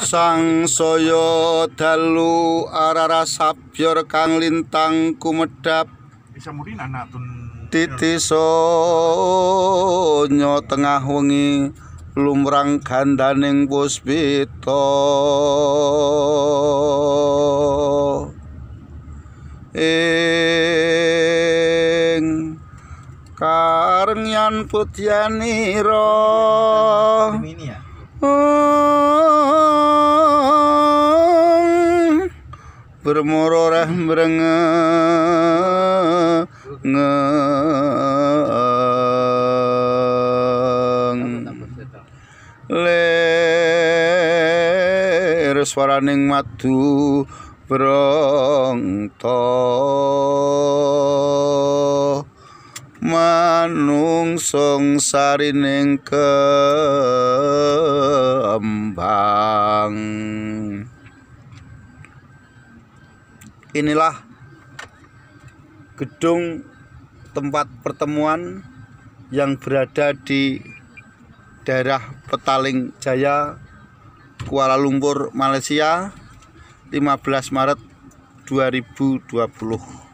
Sang saya dalu arara sabyor kang lintang Kumedap Isa nyo tengah wengi lumrang gandaning puspita. Ing karengyan putyaniro. Ini ya. Oh. Permoro rah merenge ngeng Ler suara ning madu brongto Manung sung kembang inilah gedung tempat pertemuan yang berada di daerah Petaling Jaya, Kuala Lumpur, Malaysia, 15 Maret 2020.